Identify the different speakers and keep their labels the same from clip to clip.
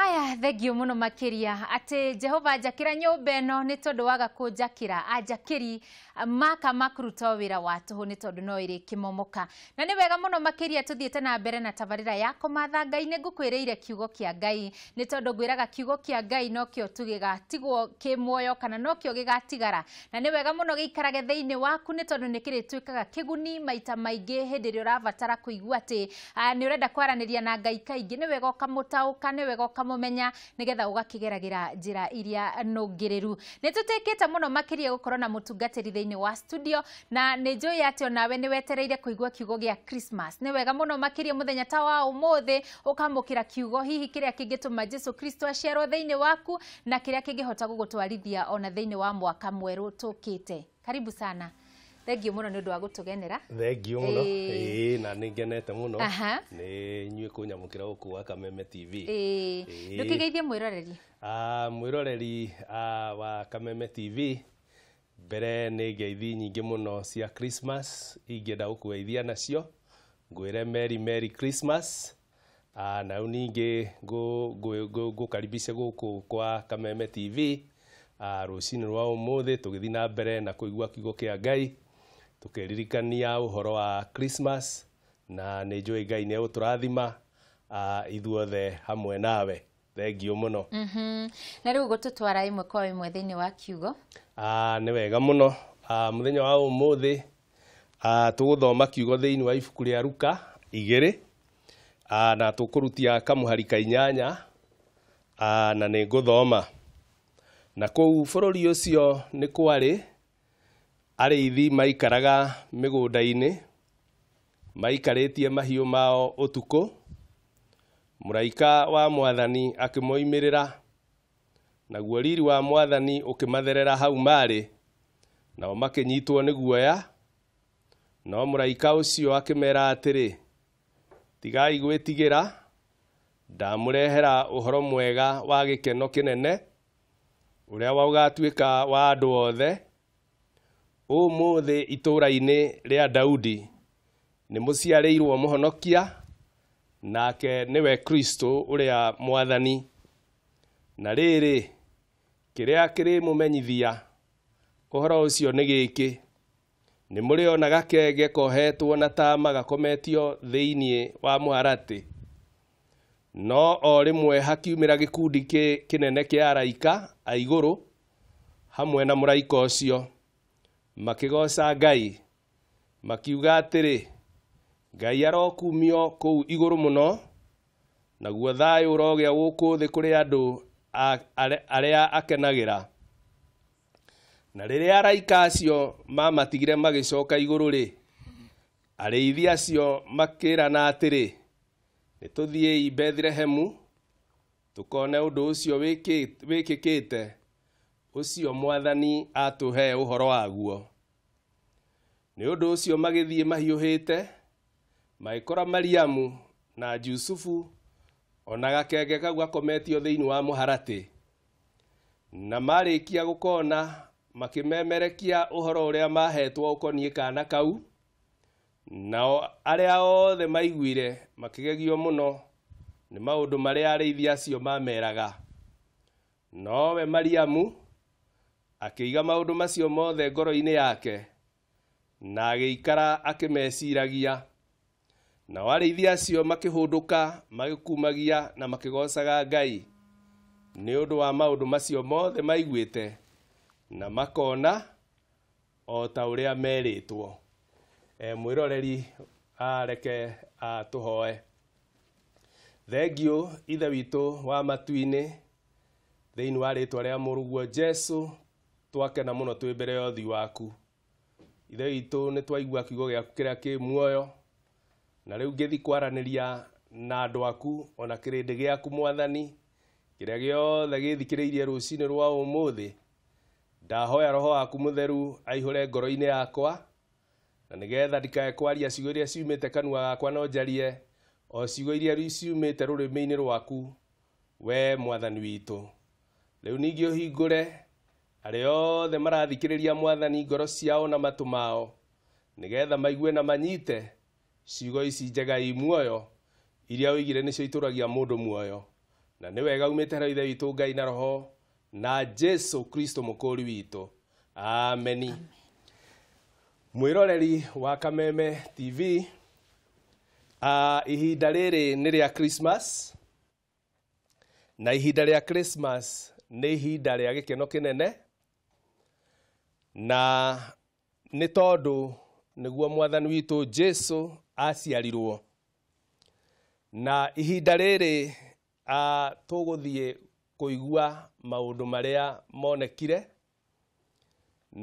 Speaker 1: haya thengio muno makiria ati jehova njakira nyumba ino ni tondu waga kunjakira anjakiri maka makuruta wira wa tuhu ni tondu no iri kimomoka na ni wega muno makiria tuthiete na mbere na tabarira yako matha ngai ni ngukwiriire kiugo kia ngai ni tondu ngwiraga kiugo kia ngai nokio tugigatigwo kimuoyo kana nokio gigatigara na ni wega muno giikarage thiini waku ni tondu ni kirituikaga kiguni maita maingi hindi iria urabatara kuigua ati ni urenda kwaraniria na ngai kaingi ni wega ukamutauka ni wega ukamutauka kũmũmenya nigetha ũgakĩgeragĩra njĩra iria må no makä mũno gå korwo na mũtungatĩri thĩinĩ wa studio na njå ä atä onawe nä wetereire igua kiugo gä Christmas nä wega mũno må thenya ta wa kä ra kiugo hihi kĩrĩa kĩngĩtũma Jesu Kristo aciarwo inä waku na gå gå twarithia ona inä wa mwaka kä te karibu sana thengiå må no nä å ndå wa gå tå genera
Speaker 2: thengiå må no na nä ngenete må no nä nyuä kå nyamå kä ra gå kå kameme tv
Speaker 1: ndå kä geithie mwä roreri
Speaker 2: ah, mwä roreri ah, wa kameme tv mbere nä ngeithi nyingä må no cia christmas ingäenda gå kå nacio ngwä re merry merry christmas ah, na nao ningä ngå karibice gå kå kwa kameme tv rå cinä rwa å må thä tå gä thiä na mbere na kå igua kiugo kä a ngai tukiririkania uhoro wa Christmas na nä njåä ngai nä egå tå rathima ithuothe hamwe nawe thengiå må no
Speaker 1: mm -hmm. na rä u gå tå twara ä mwe kwa ä mwe thä inä wa kiugo
Speaker 2: uh, nä wega må no uh, må thenya wa å må thä uh, tå gå thoma kiugo thä inä wa ibuku rä a ruka igä rä uh, na tå kå rutia kamå hari ka inyanya uh, na nä ngå thoma na kå u bå rå ri å cio nä kwarä ithi maikaraga mĩgũnda-inĩ maikarĩtie mahiũ mao utuko muraika wa mwathani akimoimirira naguo riri wa mwathani ukimatherera hau maarĩ nao nyitwo ni guoya no muraika ũcio akimera atĩrĩ tigai gwĩtigĩra ndamũrehera uhoro mwega wa gĩkeno kĩnene ũrĩa wagatuĩka wa andũ othe umuthi itura-ini ria daudi ni muciarĩirwo mũhonokia nake niwe kristo ũrĩa mwathani na rĩrĩ kĩrĩa kĩrĩ mũmenyithia ũhoro ũcio nĩ gĩkĩ nĩ onaga kenge kohetwo na taama gakometio thĩinĩ wa muharati no o rĩmwe hakiumira gikundi kĩnene kĩa araika a hamwe na muraika ucio makigoca ngai makiuga atĩrĩ ngai arokumio kũu igũrũ mũno naguo thayũ ũrogĩa gũkũ thĩ kũrĩ andũ arĩa akenagira na rĩrĩa araika acio mamatigire magĩcoka igũrũ-rĩ ithi acio makĩrana atĩrĩ nĩtũthiĩi bethilehemu tũkone ũndũ ũcio wĩkĩkĩte ũcio mwathani atuhe uhoro waguo thiä mahiå hä te magä kora mariamu na jusufu ona gakenge gakenge akometio thä thĩinĩ wa haratä na kia å horo å rä a mahetwo koniä kana kau nao a othe maiguire maå ndå marä a arä ithia acio mameraga nowe mariamu maå ndå macio mothe ngoro inä yake na agĩikara akĩmeciragia nao ithia acio makĩhũndũka magĩkumagia na makĩgoocaga ngai nĩ ũndũ wa maũndũ macio mothe maiguĩte na makona o ta ũrĩa merĩtwo e, mwĩroreri areke atũhoe thengiũ ithe witũ wa matu-inĩ thĩinĩ wa rĩtwa rĩa mũrũguo jesu twakena mũno twĩ mbere ya waku ithe witå nä twaigua kiugo aku kä rä a kä muoyo na rä u ngä thi kwaranä ria na andå aku ona kä rä ndä gä aku mwathani kä rä a othe gä thikä rä irie rå cinä rwa å må thä ndahoya roho waku må theru aihå re ngoro-inä yakwa na nä getha ndikae kwaria ciugo iria ciumä te kanua gakwa no njarie o ciugo iria ciumä te rå rä mä-inä rwaku wee mwathani witå rä u ningä å hingå re arĩa othe marathikĩrĩria mwathani ngoro ciao na matũ mao nĩgetha maigue na manyite ciugo ici njega i muoyo iria oigire nĩcio itũragia mũndũ muoyo na nĩ wega umĩte harĩ ithe witũ ngai na roho na jesu kristo mũkũũri witũ ameni Amen. mwĩroreri wa kameme tv uh, ihinda rĩrĩ nĩ rĩa christmas na ihinda rĩa christmas nĩ ihinda rĩa gĩkeno kĩnene na nä tondå niguo mwathani witå jesu aciarirwo na ihinda rĩrĩ tũgũthiĩ kũigua maũndũ marĩa monekire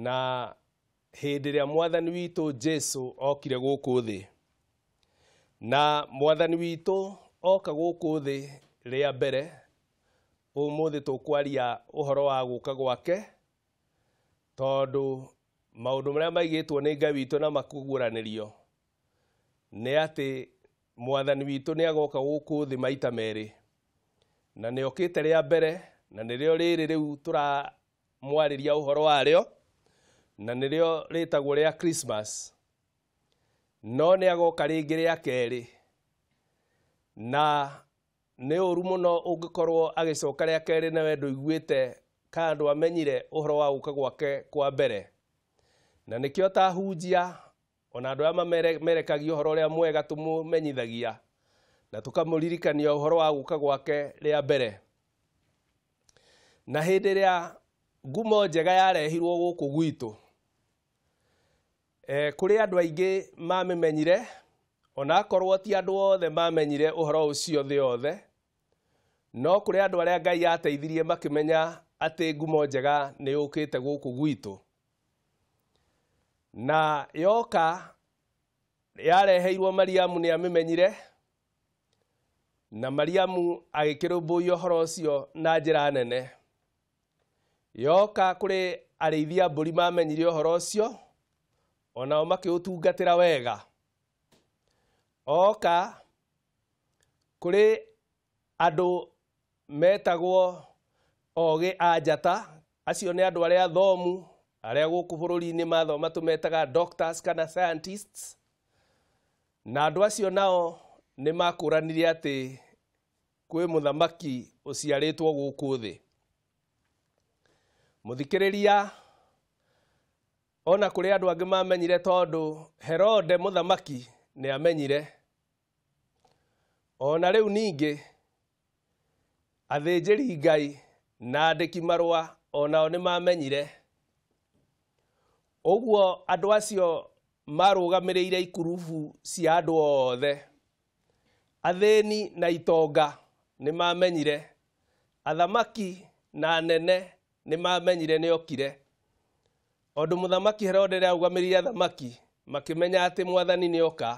Speaker 2: na hĩndĩ ĩrĩa mwathani witå jesu okire kå thä na mwathani witå oka gũkũ thĩ rĩa mbere kwaria å horo wa gũka gwake tondu maundu maria maigitwo ni ngai witũ na makuguranirio nĩ atĩ mwathani witũ ni agoka guku thi maita meri na ni okite rĩa mbere na nĩrĩo rĩrĩ rĩu tũramwarĩria ũhoro warĩo na nĩrĩo ritagwo ria Christmas no ni agoka ringi ria keri na nĩ ũru mũno ũngĩkorwo agĩcoka na kerĩ nawe iguite ka andu amenyire uhoro wa ka gwake kwa mbere na ta atahunjia ona andu aya mamerekagia horo uria mwega menyithagia na å uhoro wa ka gwake ria mbere na hindi ria ngumo njega yarehirwo guku gwitu e, eh, kuri andu aingi menyire ona akorwo ti andu othe mamenyire uhoro ucio thä yothe no kuri andu aria ngai ateithirie makimenya atĩ ngumo njega nĩ yũkĩte gũkũ gwitũ na yoka yareheirwo mariamu nĩ amĩmenyire na mariamu agĩkĩrũmbũiya ũhoro ũcio na njĩra nene yoka kũrĩ arĩithia mbũri mamenyire ũhoro ũcio onao makĩũtungatĩra wega oka kũrĩ andũ metagwo oge anjata acio nä andå arä a thomu arä a gå kå bå rå ri-inä mathoma tå metaga doctors kana scientists na andå acio nao nä makå ranire atä kwä må thamaki å ciarä two gå kå thä må thikä rä ria ona kå rä andå angä mamenyire tondå herode må thamaki nä amenyire ona rä u ningä athä njä ri ngai na andĩki marũa onao nĩ mamenyire ũguo andũ acio marũgamĩrĩire ikurubu cia andũ othe athĩni na itonga nĩ mamenyire athamaki na nene nĩ mamenyire nĩ okire ondũ muthamaki herode rĩarũgamĩrĩire athamaki makimenya ati mwathani nĩ oka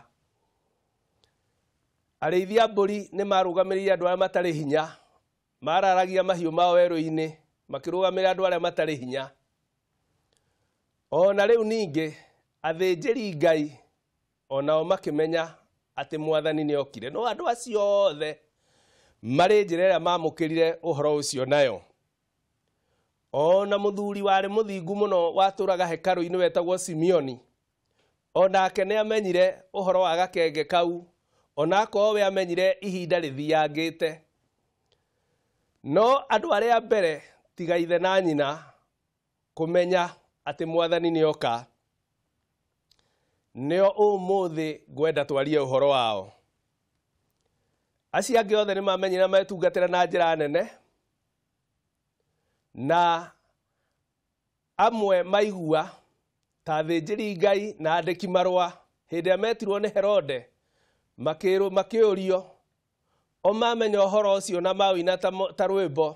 Speaker 2: arĩithia mbũri nĩ marũgamĩrĩire andũ arĩa matarĩ hinya mararagia mahiũ mao werũ-inĩ andå arä a matarä hinya ona na rĩu ningĩ athĩnjĩri ngai onao makä makĩmenya mwathani nä okire no andũ acio othe marĩ njĩra ĩrĩa maamũkĩrire ũhoro ũcio nayo warä må thingu må no watå raga hekarå inä wetagwo simioni onake nä amenyire amenyire horo wa gakenge kau ona na we amenyire ihinda te no andå arä a mbere tigaithe na nyina kå menya atä mwathani nä oka nä o å må thä ngwenda twarie å horo wao acio angä othe nä mamenyera metungatä ra na njä ra nene na amwe maigua ta thä njä ri ngai na andä ki marå a hä ndä ä a metirwo nä herode makä å rio o mamenya ũhoro ũcio na mawĩina ta rwĩmbo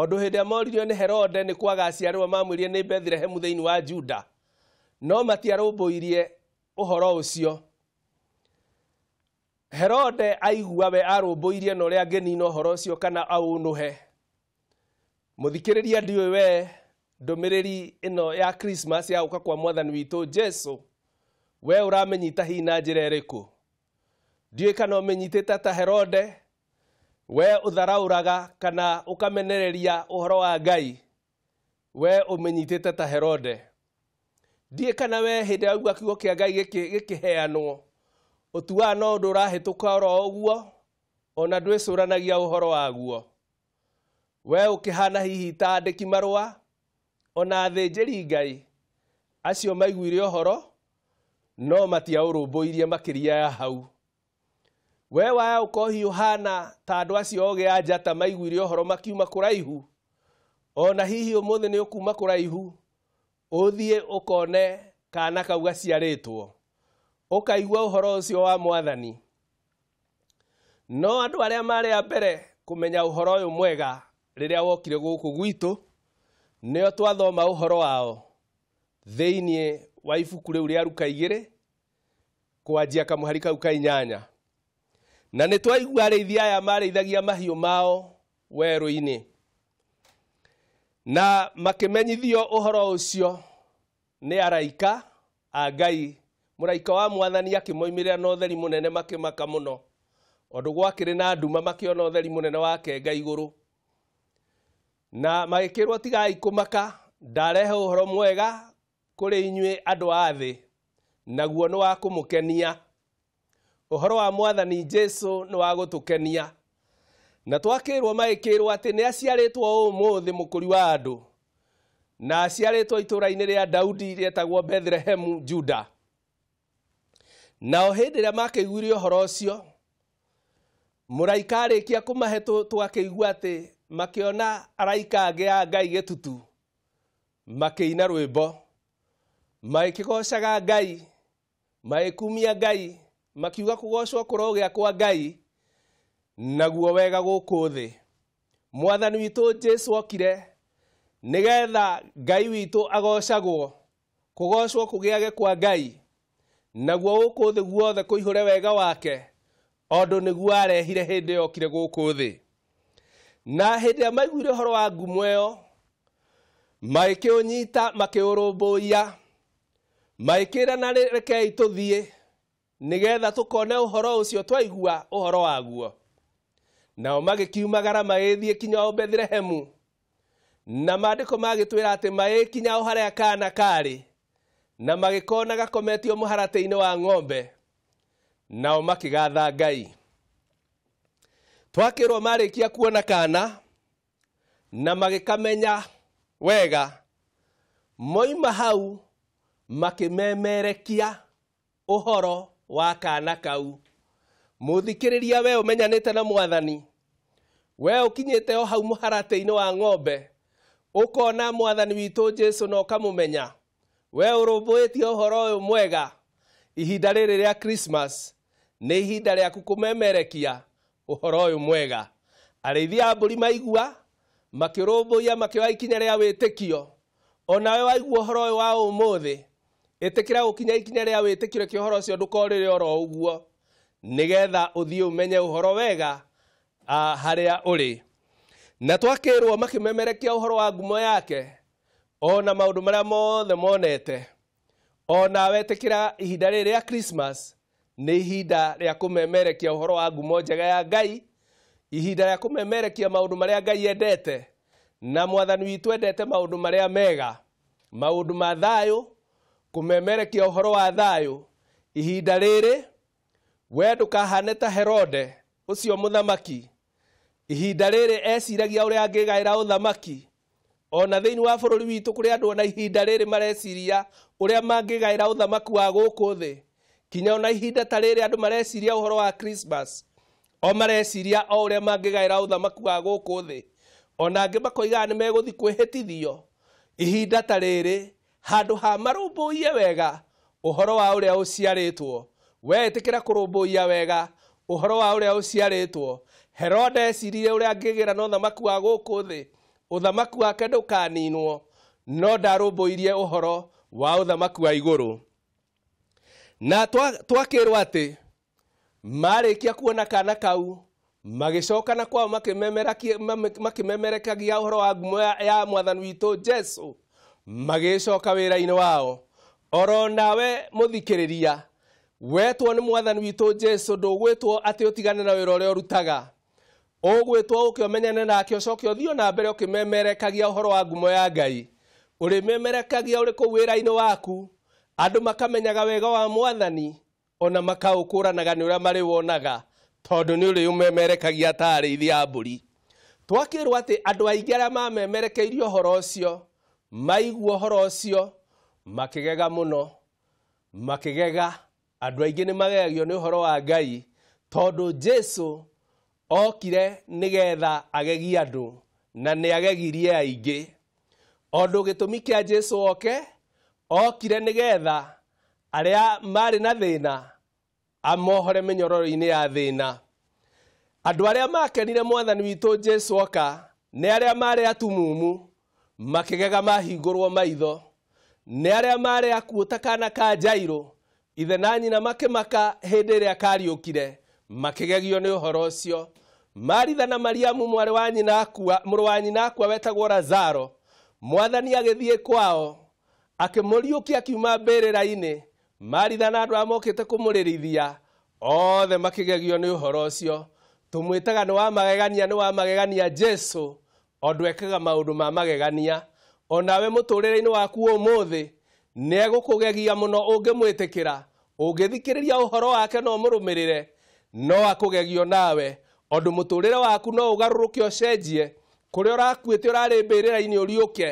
Speaker 2: ondũ hĩndĩ ĩrĩa moririo nĩ herode nĩ kwagaciarĩrwo mamwĩrie nĩ bethilehemu thĩinĩ wa juda no matiarũmbũirie ũhoro ũcio herode aigua we arũmbũirie na ũrĩa angĩnina ũhoro ũcio kana aũnũhe mũthikĩrĩria ndiũĩ wee ndũmĩrĩri ĩno ya krismas ya gũka kwa mwathani witũ jesu wee ũramenyita hihi na njĩra ĩrĩkũ ndiå kana å menyitete ta herode we å tharaå kana å kamenereria å horo wa ngai we å menyitete ta herode ndiä kana we hä ndä yaigua kiugo kä a ngai gä kä heanwo å tuaga no å ndå å rahä tå oro å guo ona ndwä cå ranagia å horo waguo we å kä hana hihi ta andä ki marå ona thä njä ri ngai acio maiguire å horo no matiaå rå mbå irie makä ria ya hau we waya ukohiu hana ta andå acio oge a njata maiguire horo makiuma raihu ona hihi kå ni å thiä å kone kana kau å horo å cio wa mwathani no arä a marä a mbere kumenya å yå mwega a wokire gwitå nä o twathoma horo wao thĩinĩ wa ibuku rĩu rĩa ruka rä kwanjia hari kau ka na nä twaigua ithia aya ithagia mahiå mao werå -inä na makĩmenyithio å ucio nä araika a ngai mũraika wa mwathani ra na ũtheri mũnene makĩmaka mũno gwakä rä na nduma makĩona theri mũnene wake ngai igũrũ na rwo tigai maka ndarehe ũhoro mwega rä inyuä andå a thä naguo nä wa kũmũkenia uhoro wa mwathani jesu nä wa gå tå kenia na twakä rwo magä rwo atä nä aciarä two å må thä må kå ri wa andå na aciarä two itå ra-inä rä a daudi rĩetagwo bethlehemu juda nao hä ndä ä rä a makä iguire å horo å cio må raika arä kia kå mahe twakä igua atä makä ona araikange ya ngai gä tutu makä ina rwä mbo magä kä gocaga ngai magä kumia ngai makiuga kugocwo kurogia kwa ngai naguo wega guku thi mwathani witu jesu okire nigetha ngai witu agocagwo kugocwo kugiage kwa ngai naguo guku thi guothe kuihure wega wake ondu niguo arehire hindi yokire guku thi na hindi ya maiguire horo wa ngumo iyo magikiunyita makiurumbũiya magĩkĩra na rekei tũthiĩ nigetha tukone uhoro ucio twaigua uhoro waguo nao magikiumagara magithie kinya o bethilehemu na maandiko magitwira ati magikinya o haria kana kari na magikona gakometio muharate-ini wa ng'ombe nao makigatha ngai twakirwo marikia kuona kana na magikamenya wega moima hau makimemerekia uhoro wa kana kau muthikiriria we umenyanite na mwathani we ukinyite o hau muharate-ini wa ng'ombe ukona mwathani witå jesu na ukamumenya we urumbuitie horo uyu mwega ihinda rĩrĩ rĩa krismas nĩ ihinda rĩaku kũmemerekia ũhoro ũyũ mwega arĩithi a mbũri maigua makĩrũmbũiya makĩoya ikinya rĩa wĩtĩkio o nawe waigua ũhoro ũyũ wa ũmũthĩ itikira gukinya ikinya ria witikire kia uhoro ucio ndukorire oro uguo nigetha uthii umenye uhoro wega haria uri na twakirwo makimemerekia uhoro wa ngumo yake ona maundu maria mothe monete ona wetikira ihinda riri ria Christmas nä ihinda rä a kå memerekia å horo wa ngumo njega ya ngai ihinda rä a kå memerekia maå a ngai endete na mwathani witå endete maå ndå marä a mega maå ndå ma kũmemerekia uhoro wa thayũ ihinda rĩrĩ wee ndũkahane ta herode ũcio mũthamaki ihinda rĩrĩ eciragia ũrĩa angĩgaĩra ũthamaki ona na thĩinĩ wa bũrũri witũ kũrĩ andũ ona ihinda rĩrĩ mareciria ũrĩa mangĩgaĩra ũthamaki wa gũkũ thĩ kinya ona ihinda ta rĩrĩ andũ mareciria uhoro wa Christmas o mareciria o ũrĩa mangĩgaĩra ũthamaki wa gũkũ thĩ ona angĩ makoigaga nĩ megũthiĩ kwĩhĩtithio ihinda ta rĩrĩ handå ha marå wega uhoro wa uria uciaritwo we tikira kurumbuia wega uhoro wa uria uciaritwo herode ecirire uria ngigira na uthamaki wa guku thi uthamaki wake ndukaninwo no ndarumbuirie uhoro wa uthamaku wa iguru na twakirwo ati marikia kuona kana kau magicoka na kwao makimemerakia uhoro wa ngumo ya mwathani witå jesu magĩcoka wĩra-inĩ wao oro nawe mũthikĩrĩria wetwo nä mwathani witå jesu atä å tigane na å ũrĩa ũrutaga å kä omenyane nake ũcoke ũthiĩ na mbere ũkĩmemerekagia ũhoro wa ngumo ya ngai ũrĩmemerekagia ũrĩ kũu wĩra-inĩ waku andå makamenyaga wega wa mwathani ona å rä a marä wonaga tondũ nĩ ũrĩ ũmemerekagia ta arĩithi a mbũri twakĩrwo atĩ andũ aingĩ arĩa mamemerekeirie å cio maigua horo ucio makigega muno makigega andu aingi ni magegagio ni uhoro wa ngai tondu jesu okire nigetha agegi andu na ni agegirie aingi ondu gitumi kia jesu oke okire nigetha aria mari na thina amohore minyororo-ini ya thina andu aria makenire mwathani witu jesu oka ni aria mari atumumu makigega mahingurwo maitho nä arä marä akuota ta kana ka jairo ithe na nyina makimaka hä rä a kariå makigegio nä å horo å cio maritha na mariamu mwari wa nyina akua muru rå wa nyina akua wetagwo razaro mwathani agä kwao akĩmũriũkia akiuma mbĩrĩra-inĩ maritha na andũ arĩa kumuririthia othe makĩgegio nĩ uhoro ucio tumwitaga ni wa magegania ni wa magegania jesu o ndwekaga maundu ma magegania onawe nawe muturire-ini waku umuthi ni egũkũgegia mũno ũngĩmwĩtĩkĩra ũngĩthikĩrĩria ũhoro wake no murumirire no akugegio nawe ondũ muturire waku no ũgarũrũke ũcenjie kũrĩa urakuite urari mbirira-ini uriuke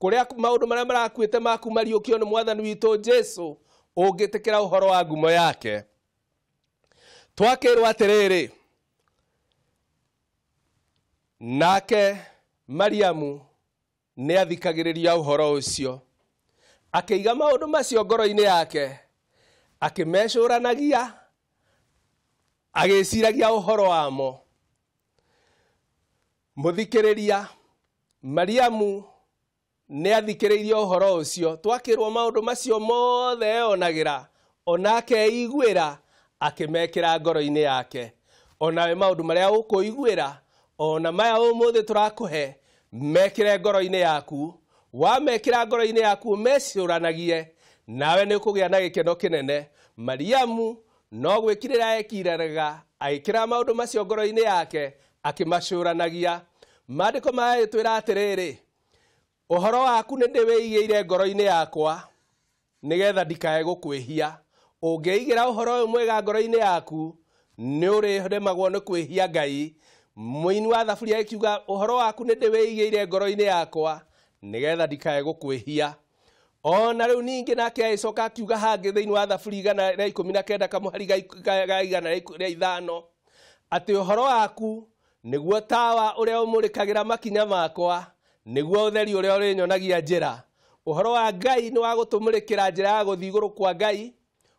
Speaker 2: kũrĩa maũndũ marĩa marakuite maku mariũkio ni mwathani witũ jesu ungitikira uhoro wa ngumo yake twakĩrwo atĩrĩrĩ nake mariamu nä athikagä uhoro ucio akiiga maundu macio ngoro-inä yake akimecuranagia agiciragia uhoro wamo muthikiriria mariamu nä athikĩrĩirie ũhoro ũcio twakĩrwo maũndũ macio mothe eyonagira onake eigwĩra akĩmekĩra ngoro-inĩ yake onawe maũndũ marĩa ũkũiguĩra ona maya umuthi turakuhe mekire ngoro ine yaku mekira ngoro ine yaku mesuranagie nawe nĩ ũkũgĩa na gikeno kinene mariamu no gwikirira ekireraga aikira maũndũ macio ngoro ine yake madiko maandĩko twira atiriri uhoro waku nĩ ndĩwĩigĩire ngoro ine yakwa nigetha dikae gũkwĩhia ũngĩigĩra uhoro ũyũ mwega ngoro ine yaku uri ũrĩremagwo nĩ kwĩhia ngai muini wa thaburia akiuga uhoro waku ni ndiwiigiire ngoro-ini yakwa nigetha ndikae gukwihia ona riu ningi nake agicoka akiuga hangi thiini wa thaburi igana rĩa ikumi na kenda kamuhari ga igana rĩa ithano atĩ uhoro waku nĩguo tawa ũrĩa ũmũrĩkagĩra makinya makwa nĩguo ũtheri ũrĩa ũrĩnyonagia njĩra uhoro wa ngai ni wa gũtũmũrĩkĩra njĩra ya gũthiĩ igũrũ kwa ngai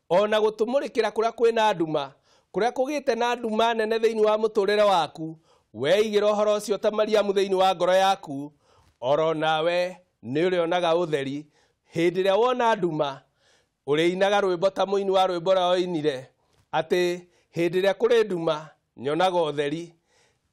Speaker 2: ona gũtũmũrĩkĩra kũrĩa kwĩna nduma kũrĩa kũgĩte na nduma nene thĩinĩ wa mũtũrĩre waku horo å cio ta mariamu thĩinĩ wa ngoro yaku oro nawe hä ndä ä rä a wona nduma rwä mbo ta ini wa rwĩmbo rĩa oinire rä a kå rä nduma nyonaga å theri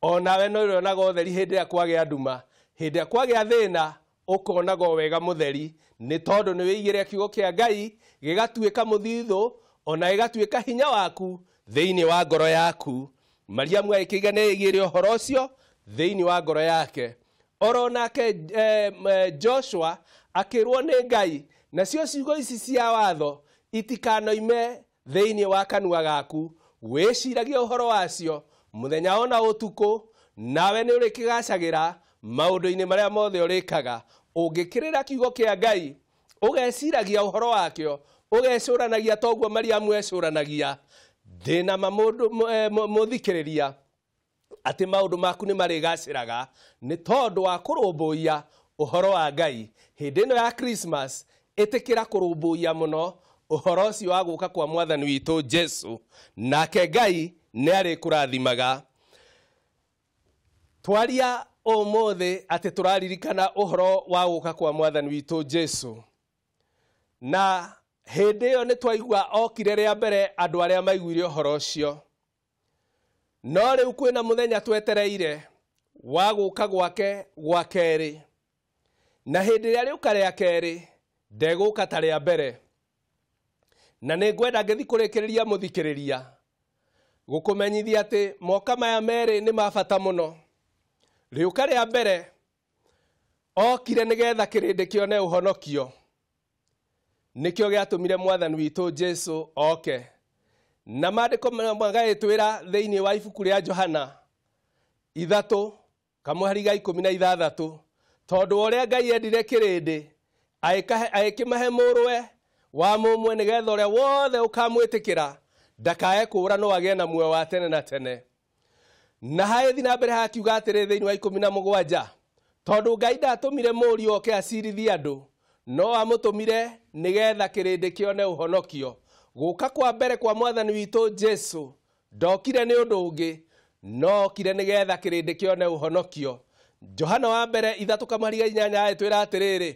Speaker 2: onawe no ä rä a kwagä a nduma a thä na å ũkonaga wega mũtheri nĩ tondũ nĩ wĩigĩre kiugo a ngai må thithå ona ka hinya waku inä wa ngoro yaku mariamu agä nä ä gä re å horo å cio thä inä wa ngoro yake oronake eh, eh, joshua akä rwo nä ngai nacio ciugo ici cia watho itikanoime thä inä wa kanua gaku wä ciragia å horo wacio muthenya ona utuku nawe nä å rä kä gacagä ra maå marä a mothe å rä kaga å ngä kä rä ra kiugo kä a ngai å geciragia å horo wakä o å gecå ranagia toguo mariamu ecå ranagia ndä na må eh, thikä rä ria atä maå ndå maku nä marä gacäraga nä tondå wa kå rå mbåia å horo wa ngai hä ndä ä no ya christmas ä kä ra kå rå mbåia må no å horo å cio wa gå ka kwa mwathani witå jesu nake ngai nä arä kå rathimaga twaria ũmũthĩ atĩ tũraririkana uhoro wa gũka kwa mwathani witũ jesu na hĩndĩ ĩyo nĩ twaigua okire rĩa mbere andũ arĩa maiguire ũhoro ũcio no rĩu kwĩna mũthenya twetereire wa gũũka gwake gwa kerĩ na hĩndĩ ĩrĩa rĩũka rĩa kerĩ ndegũũka ta rĩa mbere na nĩ ngwenda ngĩthi kũrĩkĩrĩria mũthikĩrĩria gũkũmenyithia atĩ moka maya merĩ nĩ ma bata mũno rĩũka rĩa mbere okire nĩgetha kĩrĩndĩ kĩone ũhonokio nikio giatumire mwathani witu jesu oke na maandiko magaitwira theini wa ibuku ria johana ithatu kamwari ga ikumi na ithathatu tondu uria ngai endire kirindi agikimahe mũrũwe wa mũmwe nigetha uria wothe ukamwitikira ndakae kura no agĩe na muoyo wa tene na tene na haithi na mbere hakiuga atĩrĩ theini wa ikũmi na mũgwanja tondũ ngai ndatũmire mũriũ oke acirithie andũ no amutumire nigetha kĩrĩndĩ kione uhonokio guka kwa mbere kwa mwathani witũ jesu ndokire ni undu ũngĩ no kire nigetha kĩrĩndĩ kione uhonokio johana wa mbere ithatũ kamariga inyanya ĩtwĩra atĩrĩrĩ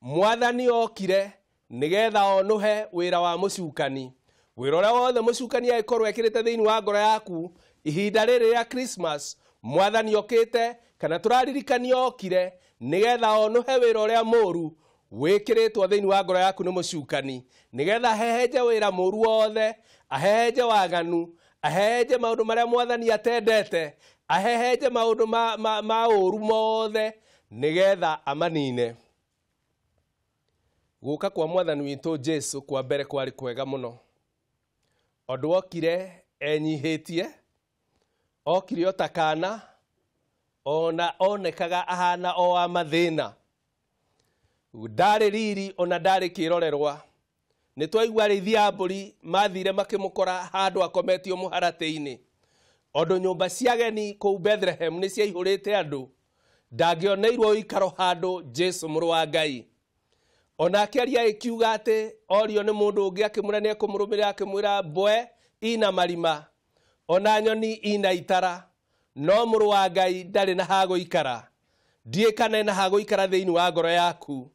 Speaker 2: mwathani okire nigetha onuhe wira wa mucukani wĩra ũrĩa wothe mucukani agĩkorwo ekĩrĩte thĩinĩ wa ngoro yaku ihinda rĩrĩ rĩa krismas mwathani okite kana tũraririkania okire nigetha onuhe wĩra ũrĩa mũũru wikiritwo thiini wa ngoro yaku ni mucukani nigetha heheje wira muru othe aheheje waganu aheheje maundu maria mwathani atendete aheheje maundu ma, ma, ma uru mothe nigetha amanine guka kwa mwathani witu jesu kwa mbere kwari kwega muno ondu okire enyihitie okire otakana ona onekaga ahana o wa mathina ndarĩ riri ona ndarĩ kĩrorerwa nĩ twaigua rĩithia mbũri mathire makĩmũkora handũ akometio mũharatĩ-inĩ ondũ nyũmba cia ageni kũu bethlehem nĩ ciaihũrĩte andũ ndangĩoneirwo ũikaro handũ jesu mũrũ wa ngai ona akĩaria ĩkiuga atĩ orio nĩ mũndũ ũngĩ akĩmwĩra nĩ ekũmũrũmĩrĩra akĩmwĩra mbwe ina marima ona nyoni ina itara no mũrũ wa ngai ndarĩ na ha gũikara ndiĩ kana na ha gũikara thĩinĩ wa ngoro yaku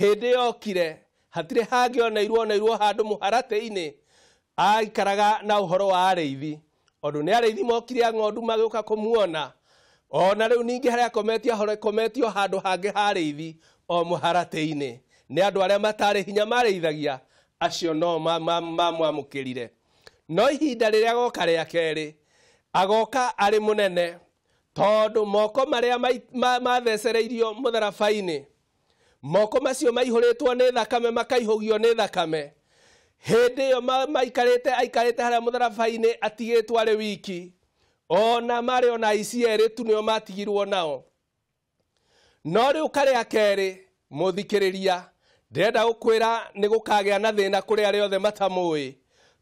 Speaker 2: hĩndĩ yokire hatirĩ hangĩoneirwo oneirwo handũ mũharatĩ-inĩ aikaraga na ũhoro wa arĩithi ondũ nĩ arĩithi mokire ng'ondu magĩũka kũmuona ona rĩu ningĩ harĩa akometie horo ĩkometio handũ hangĩ ha arĩithi o mũharatĩ-inĩ nĩ andũ arĩa matarĩ hinya marĩithagia acio no mamwamũkĩrire no ihinda rĩrĩa goka rĩa kerĩ agoka arĩ mũnene tondũ moko marĩa mathecereirio mũtharaba-inĩ moko macio maihuritwo ni thakame makaihugio ni thakame hĩndĩ ĩyo maikarĩte aikarĩte harĩa mũtharaba-inĩ atigĩtwo arĩ wiki ona marĩ ona aici erĩ tu nĩo matigirwo nao no rĩu karĩa kerĩ mũthikĩrĩria ndĩrenda gũkwĩra nĩ gũkagĩa na thina kuri arĩa othe matamui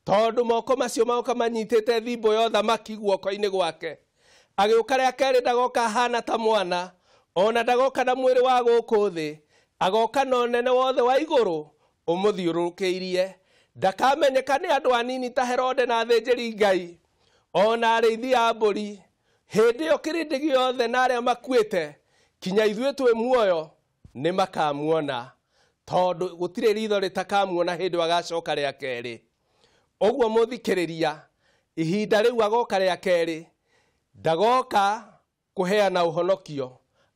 Speaker 2: tondũ moko macio magoka manyitĩte thimbo yo thamaki guoko ini gwake agĩũka rĩa kerĩ ndagoka hana ta mwana ona ndagoka na mwiri wa gũkũ thĩ agoka na ũnene wothe wa igũrũ ũmũthiũrũrũkĩirie ndakamenyeka nĩ andũ anini ta herode na thĩnjĩri ngai o na arĩithi a mbũri hĩndĩ ĩyo kĩrĩndĩ gĩothe na arĩa makuĩte kinya ithuĩ twĩ muoyo nĩ makamuona tondũ gũtirĩ riitho rĩtakamuona hĩndĩ wagacoka rĩa kerĩ ũguo mũthikĩrĩria ihinda rĩu agoka rĩa kerĩ ndagoka kũheana ũhonokio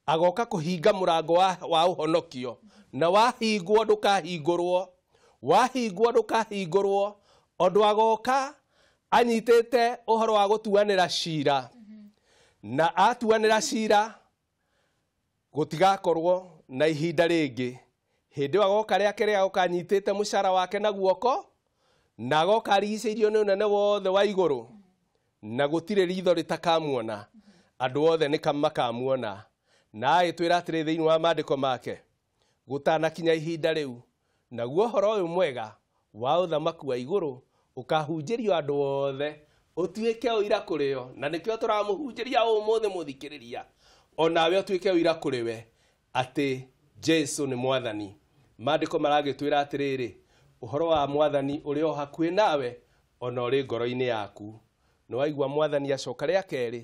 Speaker 2: agoka kuhinga murango wa uhonokio na wahingwo ndukahingurwo wahingwo ndukahingurwo ondu agoka anyitite uhoro wa gutuanira cira na atuanira cira gutigakorwo na ihinda ringi hindi agoka riake ria gukanyitite mucara wake na guoko na agoka arigicĩirio nĩ ũnene wothe wa igũrũ na gutire ritho rĩtakamuona andũ othe nĩ kamakamuona na agĩtwĩra atĩrĩ thĩinĩ wa maandĩko make gũtanakinya ihinda rĩu naguo ũhoro ũyũ mwega wa ũthamaki wa igũrũ ũkahunjĩrio andũ othe ũtuĩke ũira kũrĩ o na nĩkĩo tũramũhunjĩria ũmũthĩ mũthikĩrĩria o nawe ũtuĩke ũira kũrĩ we atĩ jesu nĩ mwathani maandĩko maragĩtwĩra atĩrĩrĩ ũhoro wa mwathani ũrĩ o hakuhĩ nawe ona na ũrĩ ngoro-inĩ yaku nĩ waigua mwathani acoka rĩa kerĩ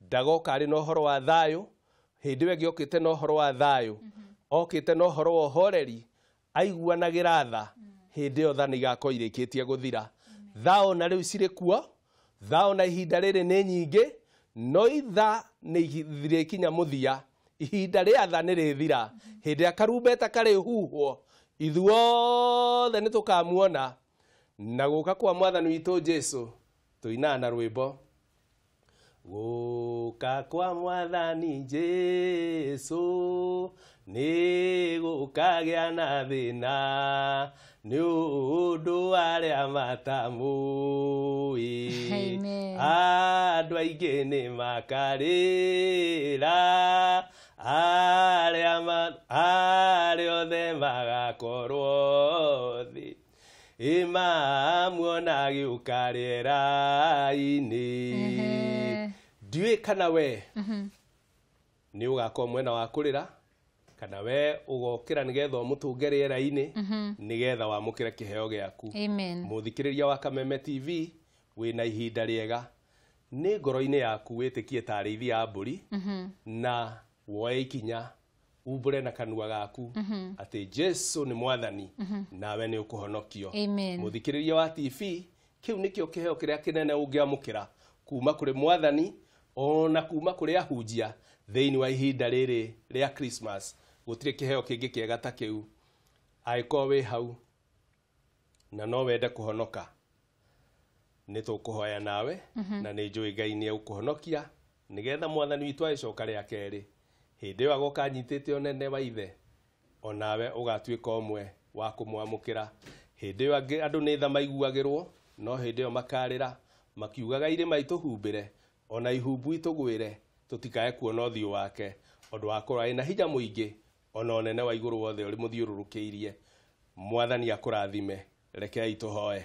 Speaker 2: ndagoka arĩ na ũhoro wa thayũ hĩndĩ ĩyo ĩngĩ mm-hmm. okĩte na horo wa okä te na horo wa aiguanagä ra tha mm. hĩndĩ ĩyo tha nĩ igakorwo irĩkĩtie gũthira mm. tha ona u cirä kuo tha ona ihinda rä nä nyingä no itha nĩ irĩkinya thia ihinda rĩa tha nĩ rĩthira mm-hmm. hĩndĩ ĩrĩa karumbeta huhwo ithuothe tå kamuona na ka kwa mwathani witå jesu tũinaga na rwĩmbo guka kwa mwathani jesu nä gå kagä na thä na nä å ndå arä a matamå ä andå aingä nä makarä ra arä othe magakorwo thä ĩma muona gĩũka rĩera-inĩ ndiũĩ kana we å mhm. ũgakorwo mwena wa ra kana we kä re kä heo gä aku må thikä rä ria wa kameme tv na ihinda rĩega nä ngoro inä yaku tarä ithi ya ri mhm. na woe ikinya umbure na kanua gaku mm-hmm. atä jesu nä mwathani mm-hmm. nawe nä å kå thikä rä ria wa tv kä u nä kä o kä heo kä rä a kä nene å ngä amå kä ra kuma kå rä mwathani ona kuma kå ahunjia thä inä wa ihinda rä rä rä a krismas gå tirä kä heo kä ngä kä ta kä u angäkorwo wä hau na no wende kå honoka nä tå kå hoya nawe mm-hmm. na nä njå ä ngai nä egå kå honokia nä getha mwathani witå agä coka rä hĩndĩ ĩyo agoka anyitĩte ũnene wa ithe onawe ũgatuĩka ũmwe wa kũmwamũkĩra hĩndĩ ĩyo andũ nĩ tha maiguagĩrwo no hĩndĩ ĩyo makarĩra makiugaga irĩ maitũhumbĩre ona ihumbu itũgwĩre tũtikae kuona ũthiũ wake ũndũ wa kũrwa na hinya mũingĩ ona ũnene wa igũrũ wothe ũrĩ mũthiũrũrũkĩirie mwathani akũrathime rekei tũhoe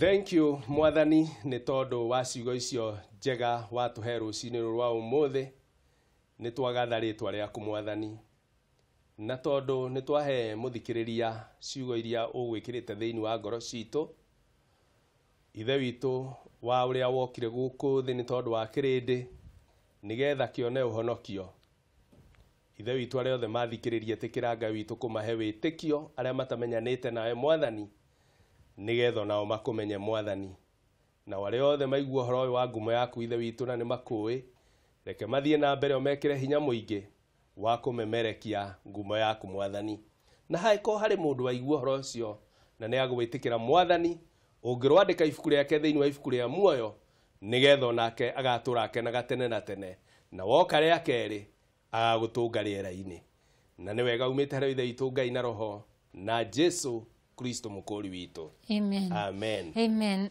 Speaker 2: thank you mwathani nĩ tondũ wa ciugo icio njega watũhe rũcinĩ rũrwa ũmũthĩ nä twagatha rä twa rä mwathani na tondå nä twahe må thikä ciugo iria å gwä kä rä te thä wa ngoro citå ithe witå wa å rä a wokire gå kå thä nä tondå wa kä rä ndä nä getha kä one å honokio ithe witå arä othe mathikä rä ria tä kä ranga witå kå mahe wä tä kio arä a matamenyanä te nawe mwathani nä getha nao makå menye mwathani nao arä othe maiguo å horo wa ngumo yaku ithe witå na nä makå reke mathiĩ na mbere omekĩre hinya mũingĩ wa kũmemerekia ngumo yaku mwathani na hangĩkorwo harĩ mũndũ waigua ũhoro ũcio na nĩ agwĩtĩkĩra mwathani ũngĩrwandĩka ibuku rĩake thĩinĩ wa ibuku rĩa muoyo nĩgetha onake agatũra akenaga tene na tene na woka rĩa kerĩ agagũtũnga rĩera-inĩ na nĩ wega umĩte harĩ ithe witũ ngai na roho na jesu kristo mukuri witå amen, amen.
Speaker 1: amen.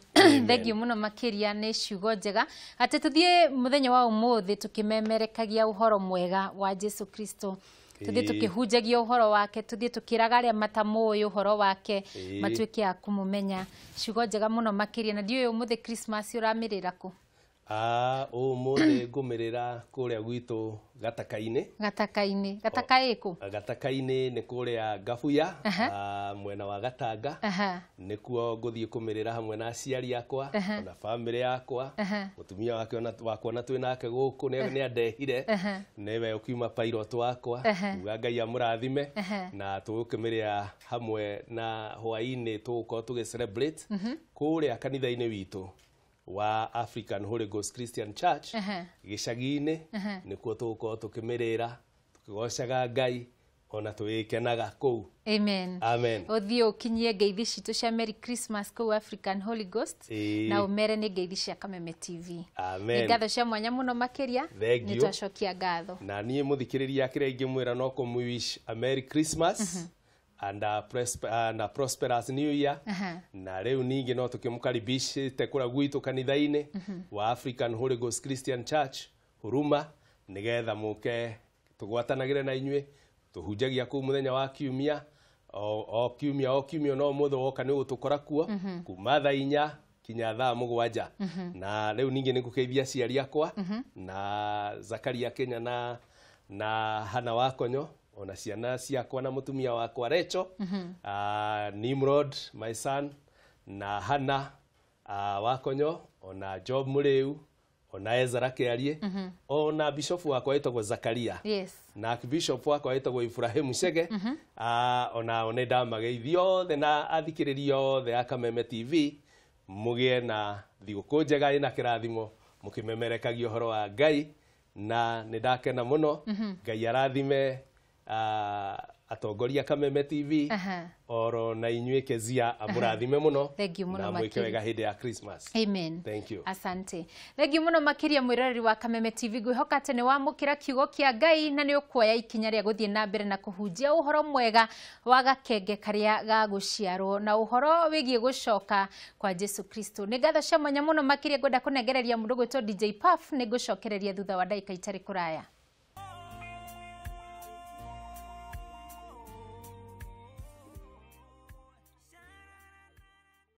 Speaker 1: må no makä ria nä ciugo njega atä tå thiä må thenya wa må thä tå kä memerekagia å horo mwega wa jesu kristo
Speaker 2: tå thiä tå kä hunjagia
Speaker 1: å horo wake tå thiä tå kä raga arä a matamå å horo wake matuä ke akå må menya ciugo njega må no makä ria na ndiå å yå må thä å ramä rä ra kå
Speaker 2: ũ mũthĩ ngũmĩrĩra kũrĩa gwitũ gataka-inĩ
Speaker 1: gataka-inĩ oh, gataka ĩkũ
Speaker 2: gataka-inĩ nĩ kũrĩa ngabuya mwena wa gatanga nĩkuo ngũthiĩ kũmĩrĩra hamwe na aciari akwa ona bamĩrĩ yakwa mũtumia wake wakwa na twĩ nake gũkũ nĩ andehire nĩwe ũkiuma pilot wakwa kuga ngai amũrathime na tũgũkĩmĩrĩa hamwe na hwaĩ-inĩ tũgũkorwo tũgĩ celebrate mhm. kũrĩa kanitha-inĩ witũ wa African Holy Ghost Christian Church uh -huh. gicagi-inĩ uh -huh. nĩkuo tũgũkorwo tũkĩmĩrĩra tũkĩgocaga ngai ona twikenaga kuu amen amen
Speaker 1: uthii ukinyie ngeithi citu cia merry christmas kuu african holy ghost na umere nä ngeithi cia kameme tv
Speaker 2: amen ngatho
Speaker 1: cia mwanya muno makiria
Speaker 2: ni twacokia ngatho na nie muthikiriria thikä rä ria kä rä no kå a merry christmas mm -hmm and a, uh, prosper, and a uh, prosperous new year uh -huh. na rĩu ningĩ no tũkĩmũkaribicĩte kũra gwitũ kanitha-inĩ uh mm-hmm. -huh. wa African Holy Ghost Christian Church Huruma nĩgetha mũke tũgwatanagĩre na inyuĩ tũhunjagia kũu mũthenya wa kiumia o, o kiumia o kiumia no mũthĩ woka nĩ ũgũtũkora kuo uh mm-hmm. -huh. kuma inya kinya thaa mũgwanja uh mm-hmm. -huh. na rĩu ningĩ nĩ ngũkeithia aciari akwa uh -huh. na Zakaria Kenya na na Hana wako nyo ona ciana ciakwa na mutumia wakwa Recho mm -hmm. uh, ah, Nimrod my son na Hana uh, ah, wakonyo ona Job Muriu ona Ezra Kiarie mm -hmm. ona bishop wakwa wetagwo Zakaria yes. na bishop wakwa wetagwo Ibrahimu Chege mm -hmm. uh, ah, ona one ndamageithio othe na athikiriria othe a Kameme TV mugie na thiguku njega ina kirathimo mukimemerekagia uhoro wa ngai na nidake na muno mhm. ngai mm -hmm. arathime Ah, atongoria kameme tv oro na inyuĩ kezia amũrathime mũno
Speaker 1: na mwĩke wega
Speaker 2: hĩndĩ ya christmas
Speaker 1: amen thank you asante thengi mũno makĩria mwĩroreri wa kameme tv ngwĩhoka atĩ nĩ wamũkĩra kiugo kĩa ngai na nĩ ũkuoya ikinya rĩa gũthiĩ na mbere na kũhunjia ũhoro mwega wa gakenge karĩa ga gũciarwo na ũhoro wĩgiĩ gũcoka kwa jesu kristo nĩ ngatho cia mwanya mũno makĩria ngwenda kũnengereria mũndũ gwĩtwo dj puff ngå cokereria thutha wa ndagĩka kå raya